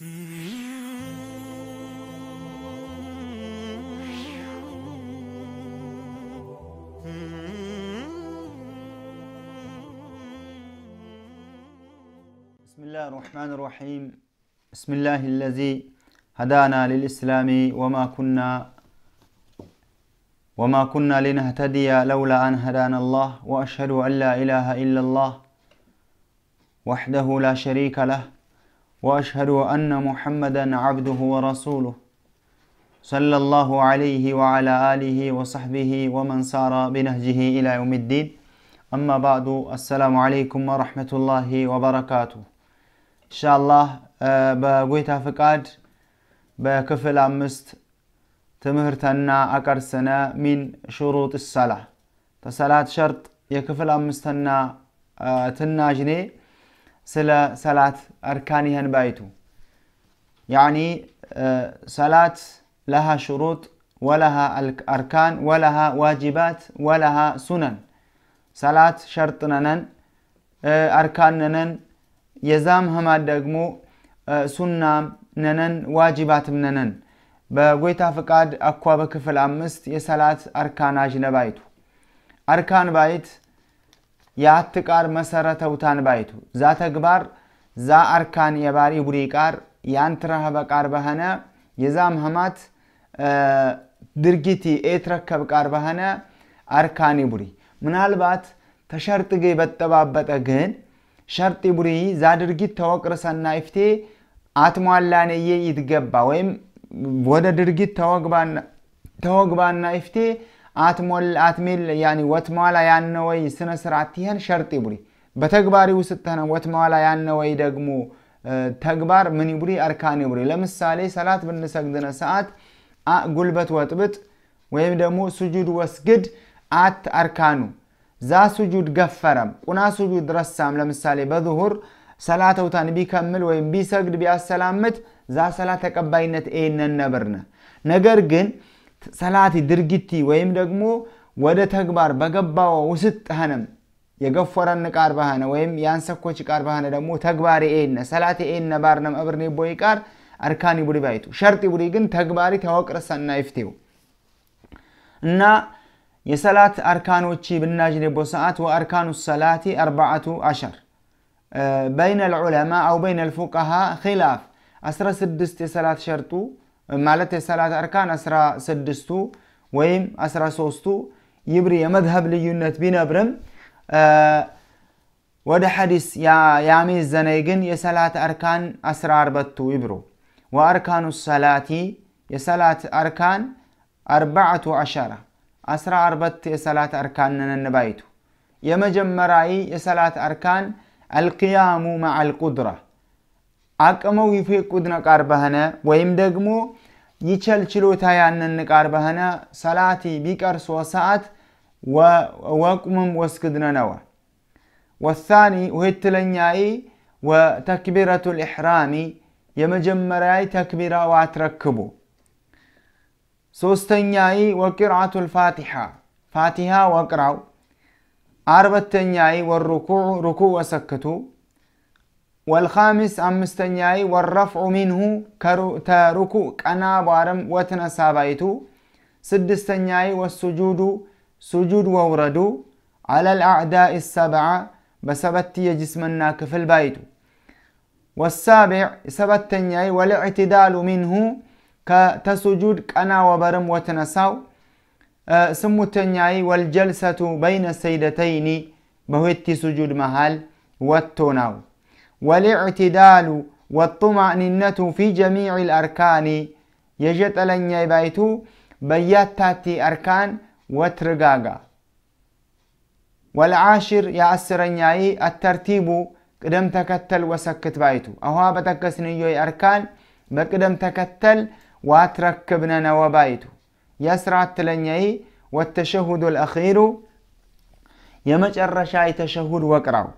بسم الله الرحمن الرحيم بسم الله الذي هدانا للإسلام وما كنا وما كنا لنهتدي لولا أن هدانا الله وأشهد أن لا إله إلا الله وحده لا شريك له واشهد ان محمدا عبده ورسوله صلى الله عليه وعلى اله وصحبه ومن سار بنهجه الى يوم الدين اما بعد السلام عليكم ورحمه الله وبركاته ان شاء الله آه، بغيت فقاد بكفل امست تمهرتنا اقرسنا من شروط الصلاه فصلاه شرط يكفل امستنا آه، تناجني ስለ ሰላት አርካኒህን ባይቱ ያኒ ሰላት ለሃ ሽሩጥ ወለሃ አርካን ወለሃ ዋጅባት ወለሃ ሱነን ሰላት ሸርጥነነን አርካንነን የዛም ህማት ደግሞ ሱናም ነነን ዋጅባትም ነነን በጎይታ ፍቃድ አኳ በክፍል አምስት የሰላት አርካን አጅነባይቱ አርካን ባይት የአትቃር መሰረተ ውታን ባይቱ ዛ ተግባር ዛ አርካን የባሪ ጉዴ ቃር የአንትራ ቃር በኸነ የዛም ህማት ድርጊቲ ኤትረከብ ቃር በኸነ አርካኒ ቡሪ ምናልባት ተሸርጥ ተሸርጥጌ በጠባበጠ ግን ሸርጢ ቡሪ ዛ ድርጊት ተወቅርሰና ይፍቴ አትሟላነዬ ይትገባ ወይም ወደ ድርጊት ተወግባና ይፍቴ አትሞል አትሚል ያኒ ወትሟላ ያነ ወይ ስነ ስርዓት ይህን ሸርጥ ይቡሪ በተግባሪ ውስጥተነ ወትመዋላ ያነ ወይ ደግሞ ተግባር ምን ይቡሪ አርካን ይቡሪ ለምሳሌ ሰላት ብንሰግድነ ሰዓት ጉልበት ወጥብጥ ወይም ደግሞ ስጁድ ወስግድ አት አርካኑ ዛ ስጁድ ገፈረም ቁና ስጁድ ረሳም ለምሳሌ በዙሁር ሰላተውታን ቢከምል ወይም ቢሰግድ ቢያሰላምት ዛ ሰላት ተቀባይነት ኤነን ነበርነ ነገር ግን ሰላቲ ድርጊቲ ወይም ደግሞ ወደ ተግባር በገባው ውስጥ ሀነም የገፎረን ቃር ባህነ ወይም የአንሰኮች ቃር ባህነ ደግሞ ተግባሪ ኤነ ሰላቲ ኤነ ባርነም እብርኔ ቦይ ቃር አርካኒ ቡዲ ባይቱ ሸርጢ ቡዲ ግን ተግባሪ ተወቅረሰና ይፍቴው እና የሰላት አርካኖች ብናጅኔ ቦ ሰዓት ወአርካኑ ሰላቲ አርባዓቱ አሸር በይነ ልዑለማ አው በይነ ልፉቃሃ ኪላፍ 16 የሰላት ሸርጡ ማለት የሰላት አርካን 16ቱ ወይም 13ቱ ይብሪ የመዝሀብ ልዩነት ቢነብርም ወደ ሐዲስ ዘነይ ግን የሰላት አርካን 14ቱ ይብሩ ወአርካኑ ሰላቲ የሰላት አርካን አርባዓቱ አሸራ አስራ አርበት የሰላት አርካን ነነንባይቱ የመጀመሪያዊ የሰላት አርካን አልቅያሙ ማዓ አልቁድራ አቅመው ይፌቁድነ ቃርበህነ ወይም ደግሞ ይቸል ችሎታ ያነን ንቃር በህነ ሰላቲ ቢቀር ሶስት ሰዓት ወቁምም ወስክድነነወ ወሳኒ ውህትለኛይ ወተክቢረቱ ልኢሕራሚ የመጀመሪያይ ተክቢራ ዋትረክቡ ሶስተኛይ ወቂርአቱ ልፋቲሓ ፋቲሓ ወቅራው አርበተኛይ ወሩኩዕ ሩኩዕ ወሰክቱ والخامس أمستنياي والرفع منه تاركو قنا بارم وتنا سابايتو سدستنياي والسجود سجود ووردو على الأعداء السبعة بسبتي جسمنا كفل بايتو والسابع سبتنياي والاعتدال منه كتسجود قنا وبرم وتنساو أه سمتنياي والجلسة بين السيدتين بهت سجود مهال والتوناو والاعتدال والطمأنينة في جميع الأركان يجت لن يبايتو تاتي أركان وترقاقا والعاشر يا أسرنياي الترتيب قدم تكتل وسكت بايتو بتكسني يوي أركان بقدم تكتل واتركبنا نوبايتو يسرعت لنياي والتشهد الأخير يمجر رشاي تشهد وقرأو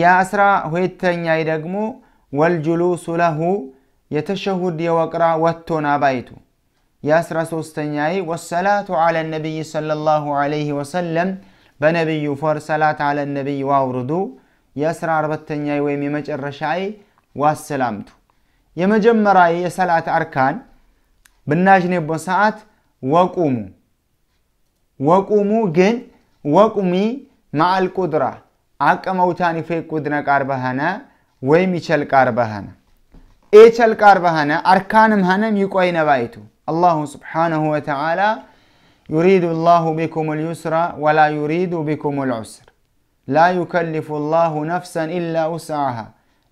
የአስራ ሁለተኛይ ደግሞ ወልጁሉሱ ለሁ የተሸሁድ የወቅራ ወጥቶና ባይቱ የአስራ ሶስተኛይ ወሰላቱ አለ ነቢይ ሰለላሁ አለይህ ወሰለም በነቢዩ ፎር ሰላት አለ ነቢይ ዋውርዱ የአስራ አርበተኛይ ወይም የመጨረሻይ ዋሰላምቱ የመጀመሪያ የሰላት አርካን ብናጅኔቦ ሰዓት ወቁሙ ወቁሙ ግን ወቁሚ ማአልቁድራ akka mawtaanii feequdna qaar bahana ወይ ሚቸል ቃር በሃነ ኤቸል ቃር በሃነ አርካንም ሃነም ይቆይ ነባይቱ አላሁ ስብሓነሁ ወተዓላ يريد الله بكم اليسر ولا يريد بكم العسر لا يكلف الله نفسا إلا وسعها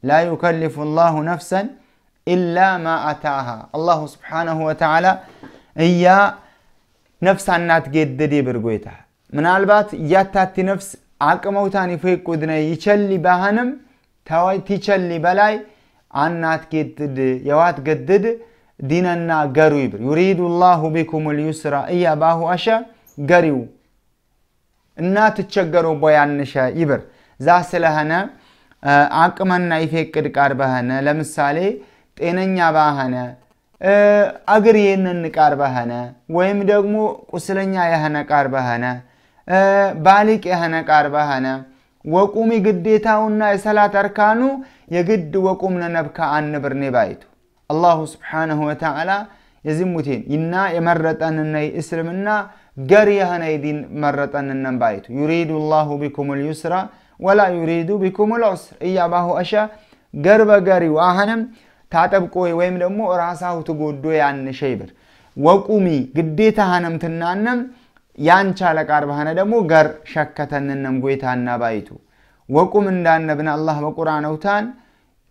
لا يكلف الله نفسا إلا ما أتاها الله سبحانه وتعالى إيا نفس أنات جددي برقويتها من البات نفس አቅመውታን ይፈቁድነ ይቸሊ ባህንም ተወይ ቲቸሊ በላይ አናት ጌድድ የዋት ገድድ ዲነና ገሩ ይብር ዩሪዱ ላሁ ቢኩም ልዩስራ እያ ባሁ አሸ ገሪው እና ትቸገሩ ቦያንሸ ይብር ዛ ስለሆነ አቅመና ይፌቅድ ቃር በሆነ ለምሳሌ ጤነኛ ባህነ አግር ይህንን ቃር በሆነ ወይም ደግሞ ቁስለኛ የሆነ ቃር በሆነ ባሊቅ የሆነ ቃርባ ሆነ ወቁሚ ግዴታውና የሰላት አርካኑ የግድ ወቁም ለነብካ አንብርኔ ባይቱ አላሁ ስብሓንሁ ወተዓላ የዝሙቴን ይና የመረጠንና እስልምና ገር የሆነይ ዲን መረጠንነን ባይቱ ዩሪዱ ላሁ ቢኩም ልዩስራ ወላ ዩሪዱ ቢኩም ልዑስር እያባሁ አሻ ገር በገሪ ዋህንም ታጠብቆ ወይም ደግሞ ራሳሁ ትጎዶ ያንሸይብር ወቁሚ ግዴታ ሀነምትናነም يان چالا قاربهانا دمو گر شكتن ننمگوی تان نبايتو وكو من دان نبن الله بقرآن اوتان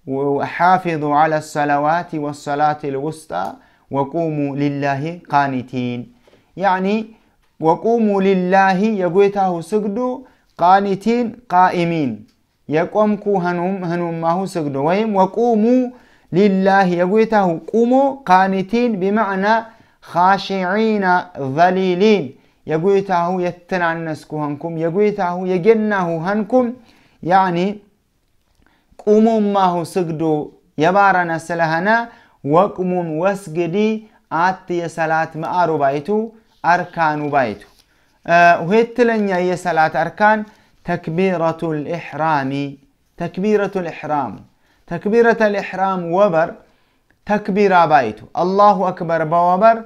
وحافظوا على الصلوات والصلاة الوسطى وقوموا لله قانتين يعني وقوموا لله يقويته سجدوا قانتين قائمين يقومكو هنوم هنوم ماهو سجدوا وهم وقوموا لله يقويته قوموا قانتين بمعنى خاشعين ذليلين يغويتاهو يتنانسكو هنكم يغويتاهو يجناهو هنكم يعني قومون ماهو سجدو يبارنا سلهنا وقومون وسجدي آت يسالة مآرو بايتو أركانو بايتو أه ويتلن يسالة أركان تكبيرة الإحرام تكبيرة الإحرام تكبيرة الإحرام وبر تكبيرا بايتو الله أكبر بوبر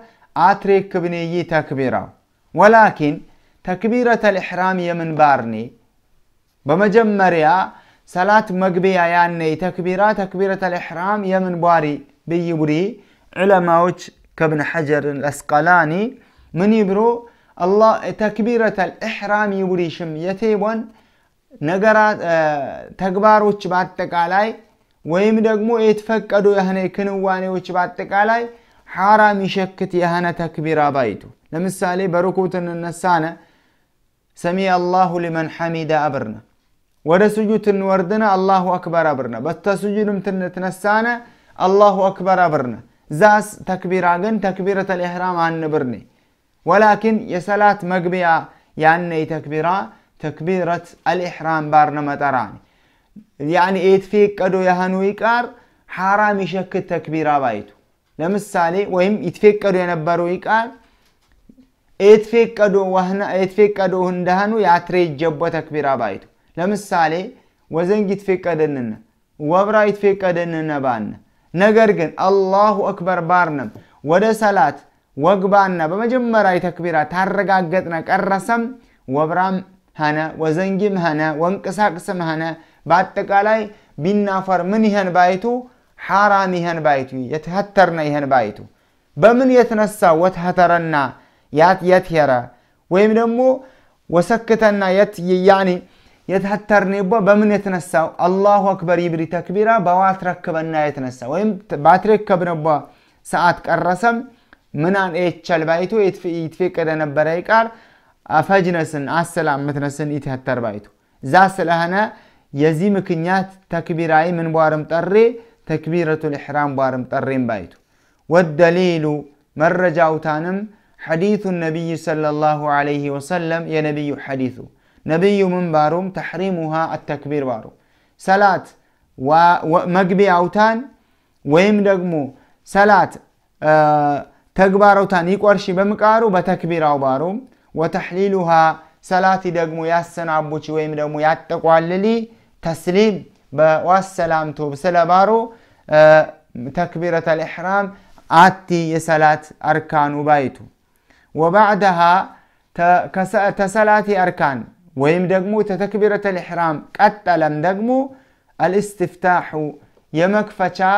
آتريك بني تكبيرا ولكن تكبيرة الإحرام يمن بارني بمجمريا صلاة مقبية يعني تكبيرة تكبيرة الإحرام يمن باري بيبري علماء كابن حجر الأسقلاني من يبرو الله تكبيرة الإحرام يبري شم يتيبون نقرات أه تكبار باتقالاي ወይም ደግሞ يهني كنواني وشباتك علي حرام يشكت يهنا تكبيرة بيتو ለምሳሌ በርኩዕት እንነሳነ ሰሚ አላሁ ሊመን ሐሚዳ አብርነ ወደ ስጁድ ትንወርድነ አላሁ አክበር አብርነ በተ ስጁድም ትነሳነ አላሁ አክበር አብርነ ዛስ ተክቢራ ግን ተክቢረተ ልኢሕራም አንብርኒ ወላኪን የሰላት መግቢያ ያነ ተክቢራ ተክቢረት አልኢሕራም ባርነ መጠራኒ ያኒ ኤትፌ ቀዶ ያህኑ ይቃር ሐራም ይሸክት ተክቢራ ባይቱ ለምሳሌ ወይም ይትፌቀዱ የነበሩ ይቃር የትፌቀዶ እንዳህኑ የአትሬ ጀቦ ተክቢራ ባይቱ ለምሳሌ ወዘንግ ይትፌቀደንነ ወብራ ይትፌቀደንነ ባነ ነገር ግን አላሁ አክበር ባርነም ወደ ሰላት ወግባና በመጀመሪያ የተክቢራ ታረጋገጥነ ቀረሰም ወብራም ሀነ ወዘንጊም ሀነ ወንቅሳቅስም ሀነ በአጠቃላይ ቢናፈር ምን ይሄን ባይቱ ሓራም ይሄን ባይቱ የተሃተርነ ይሄን ባይቱ በምን የተነሳ ወተሃተረና የትሄረ ወይም ደግሞ ወሰክተና የታተርን ቦ በምን የተነሳው አላሁ አክበር ይብሪ ተክቢራ በዋት ረክበና የተነሳ ወይም ባትረከብነ ቦ ሰዓት ቀረሰም ምናን ኤቸል ባይቱ ይትፌቀደ ነበረ ይቃል አፈጅነስን አሰላም ምትነስን ይትህተር ባይቱ እዛ ስለሆነ የዚህ ምክንያት ተክቢራይ ምን ቧርም ጠሬ ተክቢረቱ ልሕራም ቧርም ጠሬም ባይቱ ወደሊሉ መረጃውታንም حديث النبي صلى الله عليه وسلم يا نبي حديث نبي من باروم تحريمها التكبير باروم سلات ومقبي أوتان ويمدقمو سلات أه تكبر أوتان يكوار شي بمكارو بتكبير أو باروم وتحليلها سلات دقمو ياسن عبوش ويمدقمو ياتقو عللي تسليم والسلام توب سلا بارو أه تكبيرة الإحرام آتي يسالات أركان بايتو وبعدها تسلاتي أركان ويم دقمو تتكبيرة الإحرام لم دقمو الاستفتاح يمكفتشا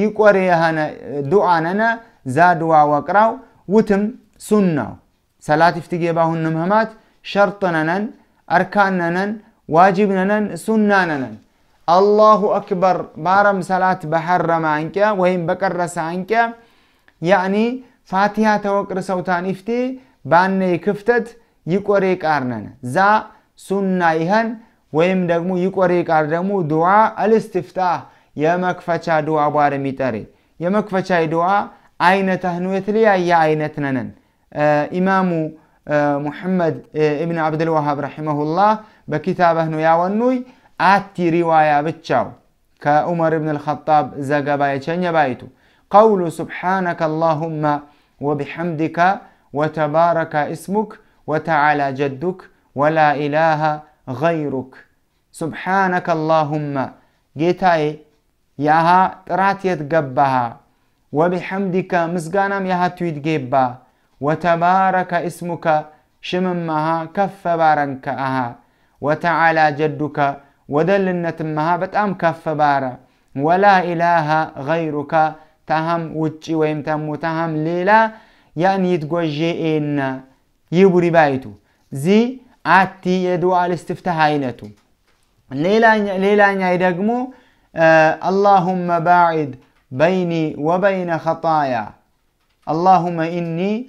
يقوري هنا دعاننا زادوا وقراو وتم سنة صلاة افتقي باهن مهمات شرطنا أركاننا واجبنا سناننا الله أكبر بارم صلاة بحر عنك وهم بكرس عنك يعني ፋቲሃ ተወቅር ሰውታን ይፍቲ ባነይ ክፍተት ይቆሬ ቃርነን ዛ ሱና ይኸን ወይም ደግሞ ይቆሬ ቃር ደግሞ ድዋ አልስትፍታ የመክፈቻ ድዋ ቧር የሚጠሬ የመክፈቻ ድዋ አይነታህኑ የተለያየ አይነት ነነን ኢማሙ ሙሐመድ እብን አብድልዋሃብ ረሒመሁላህ በኪታበህ ነው ያወኑይ አቲ ሪዋያ ብቻው ከዑመር እብን ልኸጣብ ዘገባ የቸኘ ባይቱ ቀውሉ ስብሓነከ አላሁማ وبحمدك وتبارك اسمك وتعالى جدك ولا إله غيرك سبحانك اللهم جيتاي ياها ترات يتقبها وبحمدك مزقانم ياها جبها وتبارك اسمك شممها كف بارنكها آه. وتعالى جدك ودلنتمها بتأم كف بارا ولا إله غيرك تهم وچی ویم تمو تهم لیلا یعنی یتگوجه این یبوری بایتو زی عتی یدوال استفته هایلتو ليلا لیلا نیرجمو اللهم باعد بيني وبين خطايا اللهم إني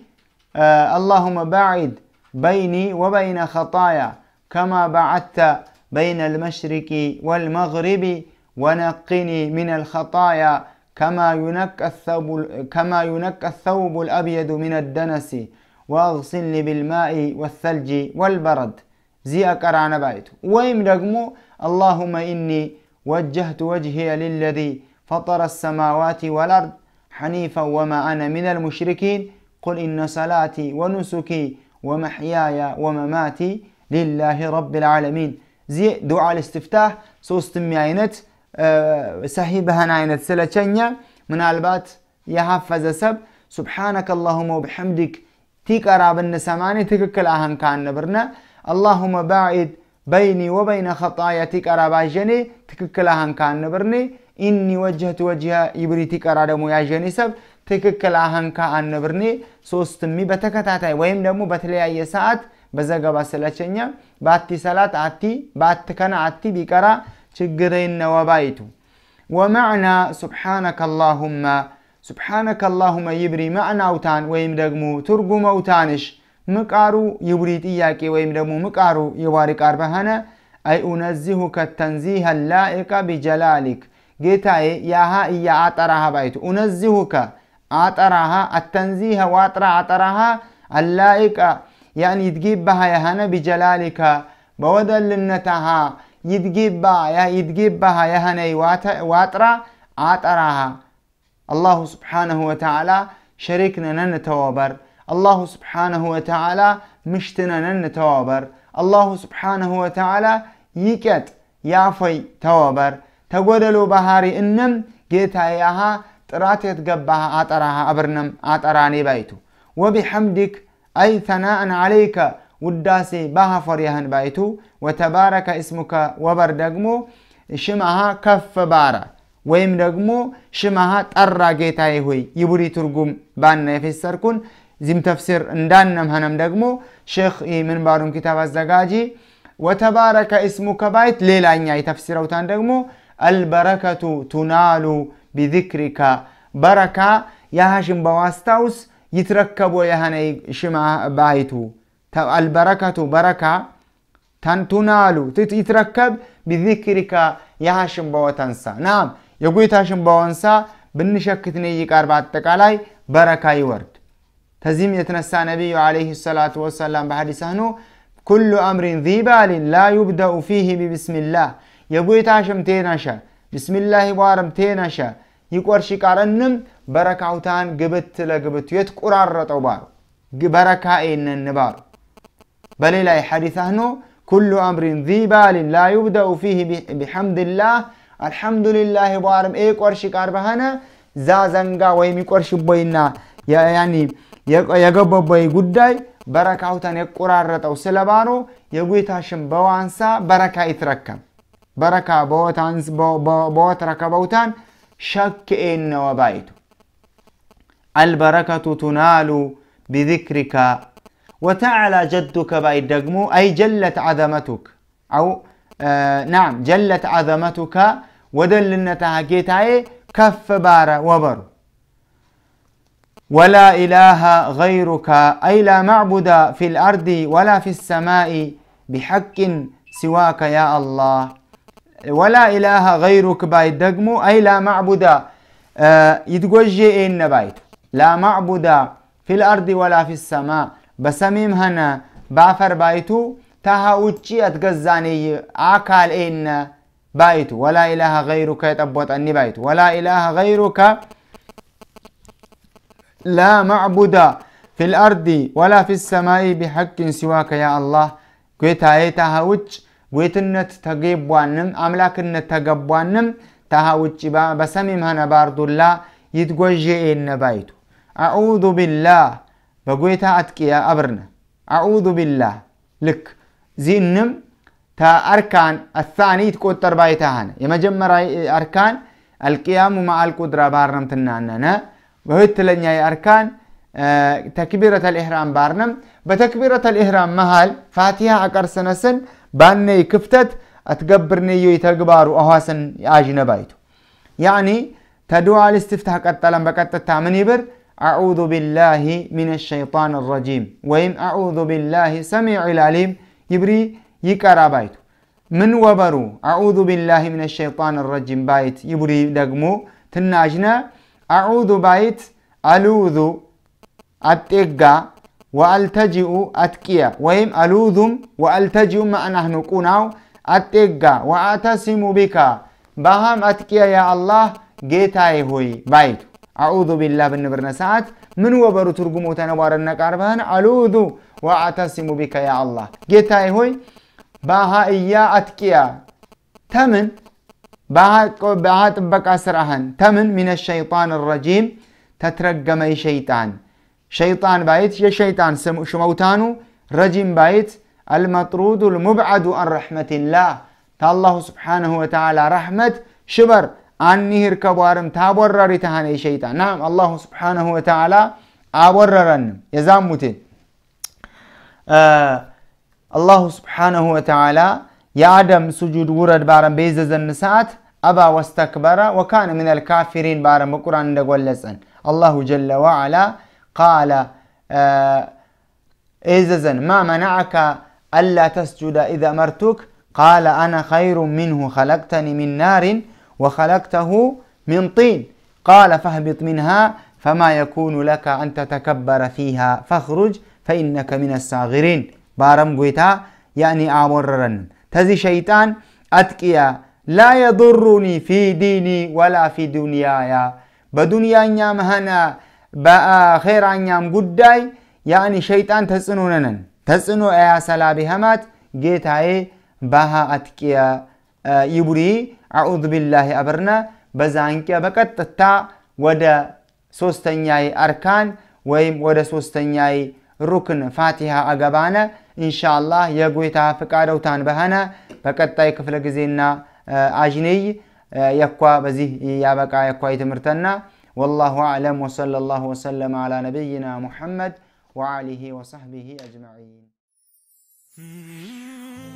آه اللهم باعد بيني وبين خطايا كما بعدت بين المشرق والمغرب ونقني من الخطايا كما ينكى الثوب كما ينكى الثوب الأبيض من الدنس واغسل بالماء والثلج والبرد زي أكران بايت ويم دغمو اللهم إني وجهت وجهي للذي فطر السماوات والأرض حنيفا وما أنا من المشركين قل إن صلاتي ونسكي ومحياي ومماتي لله رب العالمين زي دعاء الاستفتاح سوست مياينت ሰሂብህን አይነት ስለቸኛ ምናልባት የሐፈዘ ሰብ ሱብሓነከ አላሁመ ወብሐምዲክ ቲቀራ ብንሰማኒ ትክክል አህን ካንብርነ አላሁመ ባዒድ በይኒ ወበይነ ኸጣያ ቲቀራ ባዠኔ ትክክል አህን ካንብርኒ ኢኒ ወጀህት ወጅሃ ይብሪ ቲቀራ ደግሞ ያዠኔ ሰብ ትክክል አህንካ አንብርኔ ሶስትሚ በተከታታይ ወይም ደግሞ በተለያየ ሰዓት በዘገባ ስለቸኛ ባቲ ሰላት አቲ ባትከና አቲ ቢቀራ ችግሬን ወባይቱ ወመዕና ስብሓነከ አላሁማ ስብሓነከ አላሁመ ይብሪ ማዕናውታን ወይም ደግሞ ትርጉመውታንሽ ምቃሩ ይብሪ ጥያቄ ወይም ደግሞ ምቃሩ የዋሪ ቃር በሆነ አይ ኡነዚሁከ ተንዚህ ላኢቀ ቢጀላሊክ ጌታዬ ያሃ እያ አጠራሃ ባይቱ ኡነዚሁከ አጠራሃ አተንዚህ ዋጥራ አጠራሃ አላኢቀ ያን ይትጊባሃ የሆነ ቢጀላሊከ በወደልነታሃ يدقيبا يدقيبها يهني واترا عطراها الله سبحانه وتعالى شريكنا ننتوابر الله سبحانه وتعالى مشتنا ننتوابر الله سبحانه وتعالى يكت يافي توابر تقولوا بهاري إنم جيتا ياها ጥራት የተገባህ አጠራህ ابرنم አጠራኔ بيتو وبحمدك اي ثناء عليك ውዳሴ ባሃ ፈሪያህን ባይቱ ወተባረከ እስሙከ ወበር ደግሞ ሽማሃ ከፍ ባራ ወይም ደግሞ ሽማሃ ጠራ ጌታዬ ሆይ ይቡሪ ትርጉም ባና የፌሰርኩን ዚም ተፍሲር እንዳነምሃነም ደግሞ ሼክ ምንባሩን ኪታብ አዘጋጂ ወተባረከ እስሙከ ባይት ሌላኛ የተፍሲረውታን ደግሞ አልበረከቱ ቱናሉ ቢዚክሪካ በረካ ያሃሽን በዋስታውስ ይትረከቦ የሃነይ ሽማ ባይቱ አልበረከቱ በረካ ተንቱናሉ ይትረከብ ቢዚክሪካ ያሃሽን በወተንሳ ናም የጎይታሽን በወንሳ ብንሸክት ይቃር በአጠቃላይ በረካ ይወርድ ተዚህም የተነሳ ነቢዩ ዓለይሂ ሰላቱ ወሰላም በሐዲሳኑ ኩሉ አምሪን ዚባሊን ላ ዩብደኡ ፊህ ቢብስሚላህ የጎይታሽም ቴነሸ ብስሚላህ ይቧርም ቴነሸ ይቆርሽ ቃረንም በረካውታን ግብት ለግብት የትቆራረጠው ባሩ በረካ ኤነን ባሩ በሌላ የሐዲስ አህኖ ኩሉ አምሪን ዚባልን ላ ዩብደኡ ፊህ ቢሐምድላህ አልሐምዱሊላህ በአርም ኤ ቆርሽ ቃር በሃነ ዛ ዘንጋ ወይም ይቆርሽ ቦይና የገቦ ቦይ ጉዳይ በረካውታን የቆራረጠው ስለባሮ የጉይታሽን በዋንሳ በረካ ይትረከም በረካ በወት ረከበውታን ሸክኤነ ወባይቱ አልበረከቱ ቱናሉ ቢዚክሪካ وتعالى جدك باي دقمو أي جلت عظمتك أو آه نعم جلت عظمتك ودلنتها جيتاي كف بار وبر ولا إله غيرك أي لا معبد في الأرض ولا في السماء بحق سواك يا الله ولا إله غيرك باي دقمو أي لا معبد آه يتوجه إن بايت لا معبد في الأرض ولا في السماء بسميم هنا بافر بايتو تها وچي اتغزاني عقال اينا بايتو ولا اله غيرك يتبوت اني بايتو ولا اله غيرك لا معبودة في الارض ولا في السماء بحق سواك يا الله كويتا ايتها وچ ويتنت تغيبوانم املاكنت تغبوانم تها وچ بسميم هنا باردو الله يتغجي اينا بايتو اعوذ بالله በጎይታ አጥቂያ አብርነ አዑዙ ቢላህ ልክ ዚንም ተአርካን አታኒ ትቆጠር ባይታሃነ የመጀመሪያ አርካን አልቅያሙ መዓል ቁድራ ባርነምትናነነ በሁለተኛ አርካን ተክቢረት አልኢሕራም ባርነም በተክቢረት አልኢሕራም መሃል ፋቲሃ አቀርሰነስን ባነይ ክፍተት አትገብርንዮ የተግባሩ አዋስን የአዥነ ያኒ ተድዋ ልስትፍታህ ቀጠለን በቀጥታ ምን ይብር أعوذ بالله من الشيطان الرجيم ويم أعوذ بالله سميع العليم يبري يكرا بايتو من وبرو أعوذ بالله من الشيطان الرجيم بايت يبري دقمو تناجنا أعوذ بايت ألوذ أتقى وألتجئ أتكيا ويم ألوذم وألتجئ ما نحن قناو أتقى وأتسم بك بهم أتكيا يا الله جيتاي هوي بايتو أعوذ بالله من نبرنا ساعت من وبرو ترجمو تنوار النكار بهن ألوذ وأعتصم بك يا الله جيتاي إيه هوي باها إيا أتكيا تمن باها باها تبك أسرهن تمن من الشيطان الرجيم تترجمي إيه شيطان شيطان بايت يا شيطان شموتانو رجيم بايت المطرود المبعد عن رحمة الله تالله سبحانه وتعالى رحمة شبر أني هركبارم تابرر تهاني شيطان نعم الله سبحانه وتعالى أبررن يزامتين آه الله سبحانه وتعالى يا آدم سجود ورد بارم بيزز النسات أبا واستكبر وكان من الكافرين بارم القرآن دقولسن الله جل وعلا قال آه إززن ما منعك ألا تسجد إذا مرتك قال أنا خير منه خلقتني من نار وخلقته من طين قال فاهبط منها فما يكون لك أن تتكبر فيها فاخرج فإنك من الساغرين بارم قويتا يعني آمررن تزي شيطان أتكيا لا يضرني في ديني ولا في دنياي بدنيا نعم هنا بآخر نعم قداي يعني شيطان تسنوننا تسنو يا سلابي همات جيتاي بها أتكيا آه، يبري أعوذ بالله أبرنا بزانك بكت تا ودا سوستنياي أركان ويم ودا سوستنياي ركن فاتحة أقبانا إن شاء الله يقوي تافك عدو تان بهانا بكت تايك فلقزينا أجني يقوى بزيه بكا يقوى يتمرتنا والله أعلم وصلى الله وسلم على نبينا محمد وعليه وصحبه اجمعين